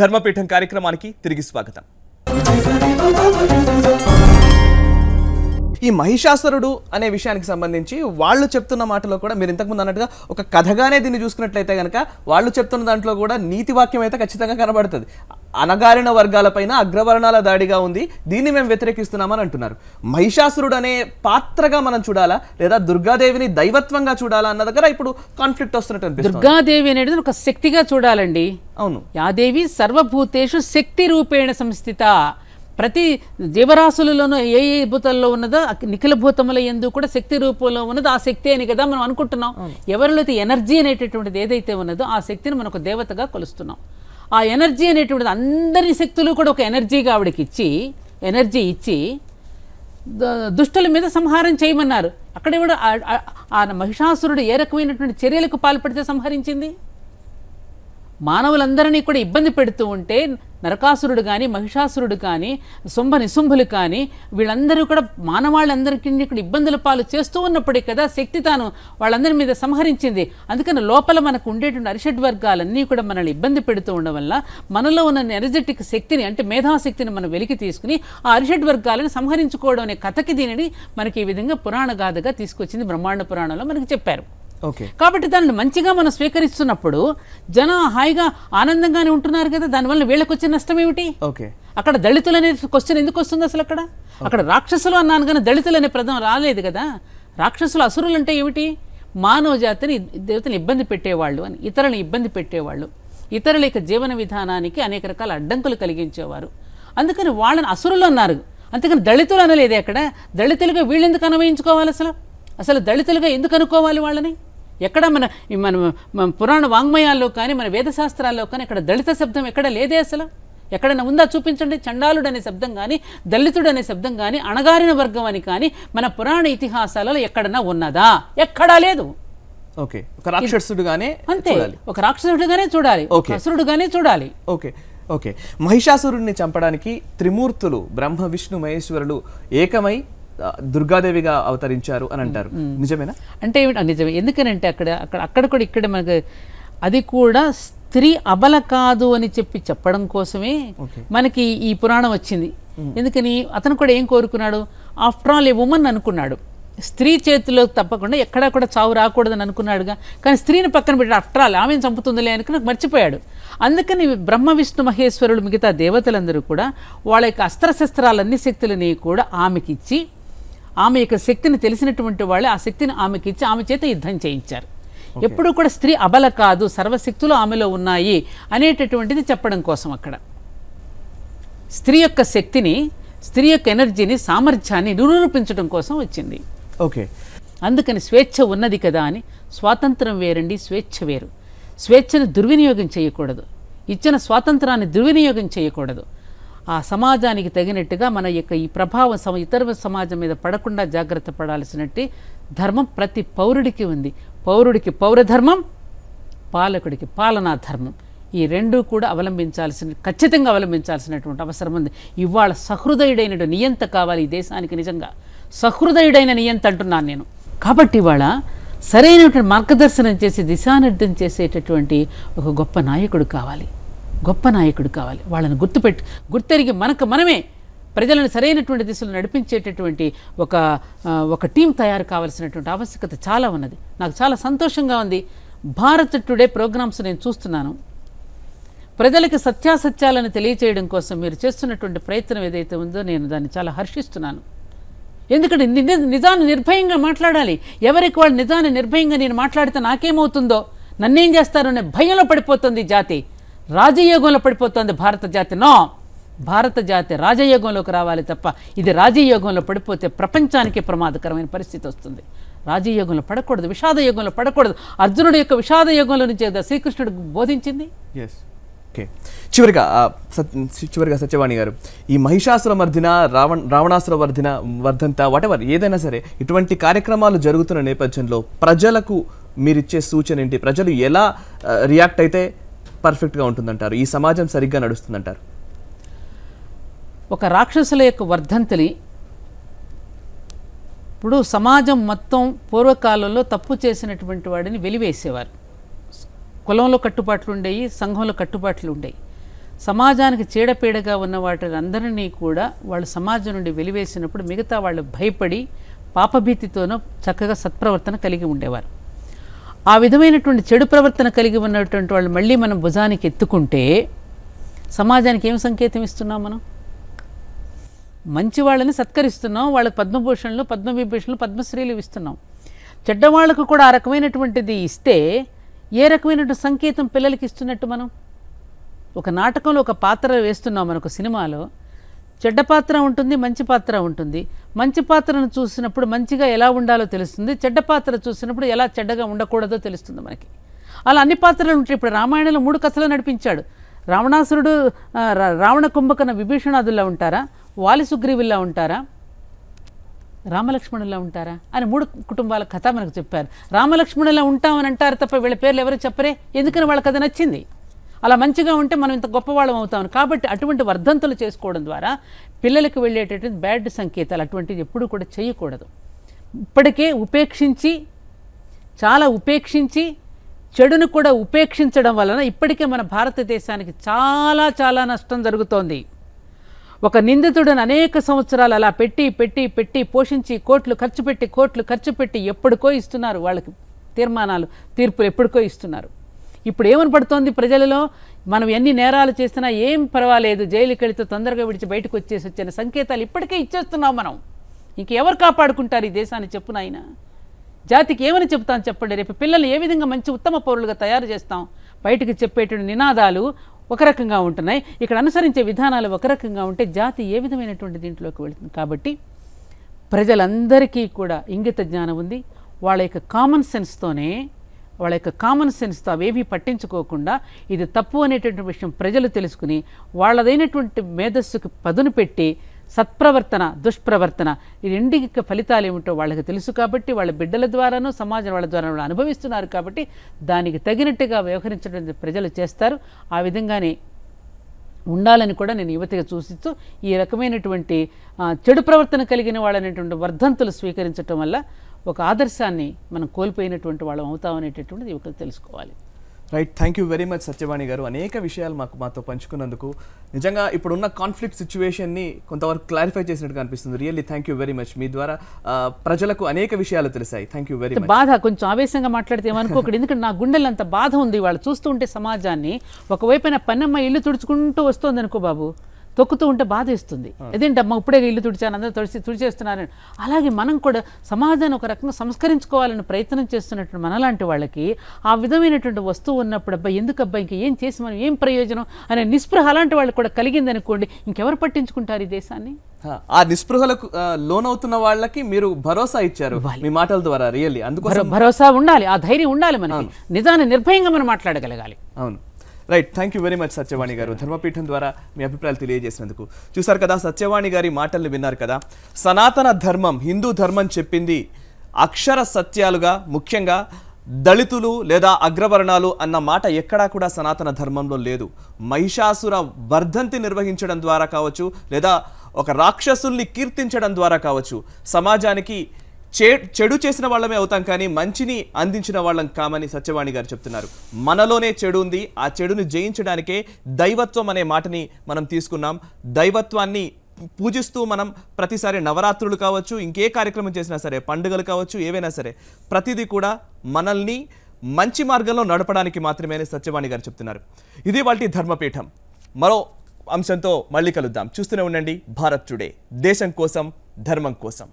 ధర్మపీఠం కార్యక్రమానికి తిరిగి స్వాగతం ఈ మహిషాసురుడు అనే విషయానికి సంబంధించి వాళ్ళు చెప్తున్న మాటలో కూడా మీరు ఇంతకుముందు అన్నట్టుగా ఒక కథగానే దీన్ని చూసుకున్నట్లయితే కనుక వాళ్ళు చెప్తున్న దాంట్లో కూడా నీతి వాక్యం అయితే ఖచ్చితంగా కనబడుతుంది అనగారిన వర్గాలపైన అగ్రవర్ణాల దాడిగా ఉంది దీన్ని మేము వ్యతిరేకిస్తున్నామని అంటున్నారు మహిషాసురుడు అనే పాత్రగా మనం చూడాలా లేదా దుర్గాదేవిని దైవత్వంగా చూడాలా అన్న దగ్గర ఇప్పుడు కాన్ఫ్లిక్ట్ వస్తున్నట్టు దుర్గాదేవి అనేది ఒక శక్తిగా చూడాలండి అవును యాదేవి సర్వభూతేషు శక్తి రూపేణ సంస్థిత ప్రతి జీవరాశులలోనూ ఏ ఏ భూతాల్లో ఉన్నదో నిఖిల భూతముల ఎందు కూడా శక్తి రూపంలో ఉన్నదో ఆ శక్తి అని కదా మనం అనుకుంటున్నాం ఎవరిలో ఎనర్జీ అనేటటువంటిది ఏదైతే ఉన్నదో ఆ శక్తిని మనకు దేవతగా కొలుస్తున్నాం ఆ ఎనర్జీ అనేటువంటిది అందరి శక్తులు కూడా ఒక ఎనర్జీగా ఆవిడకి ఇచ్చి ఎనర్జీ ఇచ్చి దుష్టుల మీద సంహారం చేయమన్నారు అక్కడ కూడా ఆ మహిషాసురుడు ఏ రకమైనటువంటి చర్యలకు పాల్పడితే సంహరించింది మానవులందరినీ కూడా ఇబ్బంది పెడుతూ ఉంటే నరకాసురుడు కానీ మహిషాసురుడు కానీ శుంభ నిశుంభులు కానీ వీళ్ళందరూ కూడా మానవాళ్ళందరికీ ఇక్కడ ఇబ్బందుల పాలు చేస్తూ ఉన్నప్పటికీ కదా శక్తి తాను వాళ్ళందరి మీద సంహరించింది అందుకని లోపల మనకు ఉండేటువంటి అరిషడ్ వర్గాలన్నీ కూడా మనల్ని ఇబ్బంది పెడుతూ ఉండడం వల్ల మనలో ఉన్న ఎనర్జెటిక్ శక్తిని అంటే మేధాశక్తిని మనం వెలికి తీసుకుని ఆ అరిషడ్ వర్గాలను సంహరించుకోవడం అనే కథకి దీనిని మనకి ఈ విధంగా పురాణ గాథగా తీసుకొచ్చింది బ్రహ్మాండ పురాణంలో మనకి చెప్పారు కాబట్టి దాన్ని మంచిగా మనం స్వీకరిస్తున్నప్పుడు జనం హాయిగా ఆనందంగానే ఉంటున్నారు కదా దానివల్ల వీళ్ళకి వచ్చే నష్టం ఏమిటి ఓకే అక్కడ దళితులు అనే క్వశ్చన్ ఎందుకు వస్తుంది అసలు అక్కడ అక్కడ రాక్షసులు అన్నాను కానీ దళితులు అనే పదం రాలేదు కదా రాక్షసులు అసురులు అంటే ఏమిటి మానవ జాతిని దేవతని ఇబ్బంది పెట్టేవాళ్ళు అని ఇతరులను ఇబ్బంది పెట్టేవాళ్ళు ఇతరుల యొక్క జీవన విధానానికి అనేక రకాల అడ్డంకులు కలిగించేవారు అందుకని వాళ్ళని అసురులు అన్నారు అంతేకాని దళితులు అనలేదే అక్కడ దళితులుగా వీళ్ళెందుకు అనువయించుకోవాలి అసలు అసలు దళితులుగా ఎందుకు అనుకోవాలి వాళ్ళని ఎక్కడ మన మన పురాణ వాంగ్మయాల్లో కానీ మన వేదశాస్త్రాల్లో కానీ ఇక్కడ దళిత శబ్దం ఎక్కడ లేదే అసలు ఎక్కడైనా ఉందా చూపించండి చండాలుడు అనే శబ్దం కానీ దళితుడు అనే శబ్దం కానీ అణగారిన వర్గం అని కానీ మన పురాణ ఇతిహాసాలలో ఎక్కడన్నా ఉన్నదా ఎక్కడా లేదు ఓకే ఒక రాక్షసుడుగానే అంతే ఒక రాక్షసుడుగానే చూడాలి అసురుడుగానే చూడాలి ఓకే ఓకే మహిషాసురుడిని చంపడానికి త్రిమూర్తులు బ్రహ్మ విష్ణు మహేశ్వరులు ఏకమై దుర్గాదేవిగా అవతరించారు అని అంటారు నిజమేనా అంటే నిజమే ఎందుకనంటే అక్కడ అక్కడ అక్కడ కూడా ఇక్కడ మనకు అది కూడా స్త్రీ అబల కాదు అని చెప్పి చెప్పడం కోసమే మనకి ఈ పురాణం వచ్చింది ఎందుకని అతను కూడా ఏం కోరుకున్నాడు ఆఫ్టర్ ఆల్ ఏ ఉమెన్ అనుకున్నాడు స్త్రీ చేతిలో తప్పకుండా ఎక్కడా కూడా చావు రాకూడదని అనుకున్నాడుగా కానీ స్త్రీని పక్కన పెట్టాడు ఆఫ్టర్ ఆల్ ఆమెను చంపుతుందిలే అనుకుని మర్చిపోయాడు అందుకని బ్రహ్మ విష్ణు మహేశ్వరుడు మిగతా దేవతలందరూ కూడా వాళ్ళ యొక్క అస్త్రశస్త్రాలన్ని శక్తులని కూడా ఆమెకిచ్చి ఆమె యొక్క శక్తిని తెలిసినటువంటి వాళ్ళు ఆ శక్తిని ఆమెకి ఇచ్చి ఆమె చేత యుద్ధం చేయించారు ఎప్పుడూ కూడా స్త్రీ అబల కాదు సర్వశక్తులు ఆమెలో ఉన్నాయి అనేటటువంటిది చెప్పడం కోసం అక్కడ స్త్రీ యొక్క శక్తిని స్త్రీ యొక్క ఎనర్జీని సామర్థ్యాన్ని నిరూపించడం కోసం వచ్చింది ఓకే అందుకని స్వేచ్ఛ ఉన్నది కదా అని స్వాతంత్రం వేరండి స్వేచ్ఛ వేరు స్వేచ్ఛను దుర్వినియోగం చేయకూడదు ఇచ్చిన స్వాతంత్రాన్ని దుర్వినియోగం చేయకూడదు ఆ సమాజానికి తగినట్టుగా మన యొక్క ఈ ప్రభావం సమ ఇతర సమాజం మీద పడకుండా జాగ్రత్త పడాల్సినట్టు ధర్మం ప్రతి పౌరుడికి ఉంది పౌరుడికి పౌరధర్మం పాలకుడికి పాలనా ధర్మం ఈ రెండు కూడా అవలంబించాల్సిన ఖచ్చితంగా అవలంబించాల్సినటువంటి అవసరం ఉంది ఇవాళ సహృదయుడైన నియంత కావాలి ఈ దేశానికి నిజంగా సహృదయుడైన నియంత అంటున్నాను నేను కాబట్టి ఇవాళ సరైనటువంటి మార్గదర్శనం చేసి దిశానిర్ధం చేసేటటువంటి ఒక గొప్ప నాయకుడు కావాలి గొప్ప నాయకుడు కావాలి వాళ్ళని గుర్తుపెట్టి గుర్తెరిగి మనకు మనమే ప్రజలను సరైనటువంటి దిశలో నడిపించేటటువంటి ఒక ఒక టీం తయారు కావాల్సినటువంటి ఆవశ్యకత చాలా ఉన్నది నాకు చాలా సంతోషంగా ఉంది భారత్ టుడే ప్రోగ్రామ్స్ నేను చూస్తున్నాను ప్రజలకు సత్యాసత్యాలను తెలియచేయడం కోసం మీరు చేస్తున్నటువంటి ప్రయత్నం ఏదైతే ఉందో నేను దాన్ని చాలా హర్షిస్తున్నాను ఎందుకంటే నిజ నిజాన్ని నిర్భయంగా మాట్లాడాలి ఎవరికి వాళ్ళు నిజాన్ని నిర్భయంగా నేను మాట్లాడితే నాకేమవుతుందో నన్నేం అనే భయంలో పడిపోతుంది జాతి రాజయోగంలో పడిపోతుంది భారత జాతి నో భారత జాతి రాజయోగంలోకి రావాలి తప్ప ఇది రాజయోగంలో పడిపోతే ప్రపంచానికి ప్రమాదకరమైన పరిస్థితి వస్తుంది రాజయోగంలో పడకూడదు విషాద యోగంలో పడకూడదు అర్జునుడు యొక్క విషాద యోగంలో నుంచి శ్రీకృష్ణుడు బోధించింది ఓకే చివరిగా చివరిగా సత్యవాణి గారు ఈ మహిషాసుర వర్ధన రావణ రావణాసుర వర్ధన వర్ధంత వాటెవర్ ఏదైనా సరే ఇటువంటి కార్యక్రమాలు జరుగుతున్న నేపథ్యంలో ప్రజలకు మీరిచ్చే సూచన ఏంటి ప్రజలు ఎలా రియాక్ట్ అయితే పర్ఫెక్ట్గా ఉంటుందంటారు ఈ సమాజం సరిగ్గా నడుస్తుందంటారు ఒక రాక్షసుల యొక్క వర్ధంతిని ఇప్పుడు సమాజం మొత్తం పూర్వకాలంలో తప్పు చేసినటువంటి వాడిని వెలివేసేవారు కులంలో కట్టుబాట్లు ఉండేవి సంఘంలో కట్టుబాట్లు ఉండేవి సమాజానికి చీడపీడగా ఉన్న వాటిని అందరినీ కూడా వాళ్ళు సమాజం నుండి వెలివేసినప్పుడు మిగతా వాళ్ళు భయపడి పాపభీతితోనూ చక్కగా సత్ప్రవర్తన కలిగి ఉండేవారు ఆ విధమైనటువంటి చెడు ప్రవర్తన కలిగి ఉన్నటువంటి వాళ్ళు మళ్ళీ మనం భుజానికి ఎత్తుకుంటే సమాజానికి ఏం సంకేతం ఇస్తున్నాం మనం మంచి వాళ్ళని సత్కరిస్తున్నాం వాళ్ళకి పద్మభూషణలు పద్మవిభూషణలు పద్మశ్రీలు ఇస్తున్నాం చెడ్డవాళ్లకు కూడా ఆ రకమైనటువంటిది ఇస్తే ఏ రకమైనటువంటి సంకేతం పిల్లలకి ఇస్తున్నట్టు మనం ఒక నాటకంలో ఒక పాత్ర వేస్తున్నాం మనకు సినిమాలో చెడ్డ పాత్ర ఉంటుంది మంచి పాత్ర ఉంటుంది మంచి పాత్రను చూసినప్పుడు మంచిగా ఎలా ఉండాలో తెలుస్తుంది చెడ్డ పాత్ర చూసినప్పుడు ఎలా చెడ్డగా ఉండకూడదో తెలుస్తుంది మనకి అలా అన్ని పాత్రలు ఉంటాయి ఇప్పుడు రామాయణంలో మూడు కథలు నడిపించాడు రావణాసురుడు రావణ కుంభకన విభీషణాదుల్లా ఉంటారా వాలి ఉంటారా రామలక్ష్మణులా ఉంటారా అని మూడు కుటుంబాల కథ మనకు చెప్పారు రామలక్ష్మణులా ఉంటామని అంటారు తప్ప వీళ్ళ పేర్లు ఎవరు చెప్పరే ఎందుకని వాళ్ళ కథ నచ్చింది అలా మంచిగా ఉంటే మనం ఇంత గొప్పవాళ్ళం అవుతాం కాబట్టి అటువంటి వర్ధంతులు చేసుకోవడం ద్వారా పిల్లలకు వెళ్ళేటటువంటి బ్యాడ్ సంకేతాలు అటువంటివి ఎప్పుడు కూడా చేయకూడదు ఇప్పటికే ఉపేక్షించి చాలా ఉపేక్షించి చెడును కూడా ఉపేక్షించడం వలన ఇప్పటికే మన భారతదేశానికి చాలా చాలా నష్టం జరుగుతోంది ఒక నిందితుడిని అనేక సంవత్సరాలు అలా పెట్టి పెట్టి పెట్టి పోషించి కోట్లు ఖర్చు పెట్టి కోట్లు ఖర్చు పెట్టి ఎప్పటికో ఇస్తున్నారు వాళ్ళకి తీర్మానాలు తీర్పులు ఎప్పటికో ఇస్తున్నారు ఇప్పుడు ఏమని పడుతోంది ప్రజలలో మనం ఎన్ని నేరాలు చేసినా ఏం పర్వాలేదు జైలుకి వెళితే తొందరగా విడిచి బయటకు వచ్చేసి వచ్చిన సంకేతాలు ఇప్పటికే ఇచ్చేస్తున్నాం మనం ఇంకెవరు కాపాడుకుంటారు ఈ దేశాన్ని చెప్పు నాయన జాతికి ఏమని చెప్తాను చెప్పండి రేపు పిల్లలు ఏ విధంగా మంచి ఉత్తమ పౌరులుగా తయారు చేస్తాం బయటకు చెప్పేటువంటి నినాదాలు ఒక రకంగా ఉంటున్నాయి ఇక్కడ అనుసరించే విధానాలు ఒక రకంగా ఉంటే జాతి ఏ విధమైనటువంటి దీంట్లోకి వెళుతుంది కాబట్టి ప్రజలందరికీ కూడా ఇంగిత జ్ఞానం ఉంది వాళ్ళ యొక్క కామన్ సెన్స్తోనే వాళ్ళ యొక్క కామన్ సెన్స్తో అవేవి పట్టించుకోకుండా ఇది తప్పు అనేటటువంటి విషయం ప్రజలు తెలుసుకుని వాళ్ళదైనటువంటి మేధస్సుకు పదును పెట్టి సత్ప్రవర్తన దుష్ప్రవర్తన ఈ యొక్క ఫలితాలు ఏమిటో వాళ్ళకి తెలుసు కాబట్టి వాళ్ళ బిడ్డల ద్వారానో సమాజం వాళ్ళ ద్వారా అనుభవిస్తున్నారు కాబట్టి దానికి తగినట్టుగా వ్యవహరించడం ప్రజలు చేస్తారు ఆ విధంగానే ఉండాలని కూడా నేను యువతగా చూసిస్తూ ఈ రకమైనటువంటి చెడు ప్రవర్తన కలిగిన వాళ్ళనేటువంటి వర్ధంతులు స్వీకరించటం వల్ల ఒక ఆదర్శాన్ని మనం కోల్పోయినటువంటి వాళ్ళం అవుతాం అనేటటువంటిది యువకులు తెలుసుకోవాలి right thank you very much Satyavani garu అనేక విషయాలు మాకు మాతో పంచుకున్నందుకు నిజంగా ఇప్పుడున్న కాన్ఫ్లిక్ట్ సిచ్యువేషన్ని కొంతవరకు క్లారిఫై చేసినట్టుగా అనిపిస్తుంది really thank you very much మీ ద్వారా ప్రజలకు అనేక విషయాలు తెలిసాయి థ్యాంక్ యూ వెరీ బాధ కొంచెం ఆవేశంగా మాట్లాడితే ఏమనుకోకండి ఎందుకంటే నా గుండెలు అంత బాధ ఉంది వాళ్ళు చూస్తూ ఉంటే సమాజాన్ని ఒకవైపున పన్నమ్మ ఇల్లు తుడుచుకుంటూ వస్తుంది అనుకో బాబు తొక్కుతూ ఉంటే బాధ ఇస్తుంది అమ్మ ఇప్పుడే ఇల్లు తుడిచాను అందరూ తుడిచి తుడిచేస్తున్నారని అలాగే మనం కూడా సమాజాన్ని ఒక రకంగా సంస్కరించుకోవాలని ప్రయత్నం చేస్తున్నటువంటి మనలాంటి వాళ్ళకి ఆ విధమైనటువంటి వస్తువు ఉన్నప్పుడు అబ్బాయి ఎందుకు అబ్బాయి ఇంకా ఏం చేసి మనం ఏం ప్రయోజనం అనే నిస్పృహ అలాంటి వాళ్ళకి కూడా కలిగిందనుకోండి ఇంకెవరు పట్టించుకుంటారు ఈ దేశాన్ని ఆ నిస్పృహలకు లోనవుతున్న వాళ్ళకి మీరు భరోసా ఇచ్చారు మీ మాటల ద్వారా రియల్లీ అందుకోసం భరోసా ఉండాలి ఆ ధైర్యం ఉండాలి మనకి నిజాన్ని నిర్భయంగా మనం మాట్లాడగలగాలి అవును right thank you very much Satyavani garu ధర్మపీఠం ద్వారా మీ అభిప్రాయాలు తెలియజేసినందుకు చూసారు కదా సత్యవాణి గారి మాటల్ని విన్నారు కదా సనాతన ధర్మం హిందూ ధర్మం చెప్పింది అక్షర సత్యాలుగా ముఖ్యంగా దళితులు లేదా అగ్రవర్ణాలు అన్న మాట ఎక్కడా కూడా సనాతన ధర్మంలో లేదు మహిషాసుర వర్ధంతి నిర్వహించడం ద్వారా కావచ్చు లేదా ఒక రాక్షసుల్ని కీర్తించడం ద్వారా కావచ్చు సమాజానికి చెడు చేసిన వాళ్ళమే అవుతాం కానీ మంచిని అందించిన వాళ్ళం కామని సత్యవాణి గారు చెప్తున్నారు మనలోనే చెడు ఉంది ఆ చెడుని జయించడానికే దైవత్వం అనే మాటని మనం తీసుకున్నాం దైవత్వాన్ని పూజిస్తూ మనం ప్రతిసారి నవరాత్రులు కావచ్చు ఇంకే కార్యక్రమం చేసినా సరే పండుగలు కావచ్చు ఏవైనా సరే ప్రతిదీ కూడా మనల్ని మంచి మార్గంలో నడపడానికి మాత్రమే సత్యవాణి గారు చెప్తున్నారు ఇది వాటి ధర్మపీఠం మరో అంశంతో మళ్ళీ కలుద్దాం చూస్తూనే ఉండండి భారత్ టుడే దేశం కోసం ధర్మం కోసం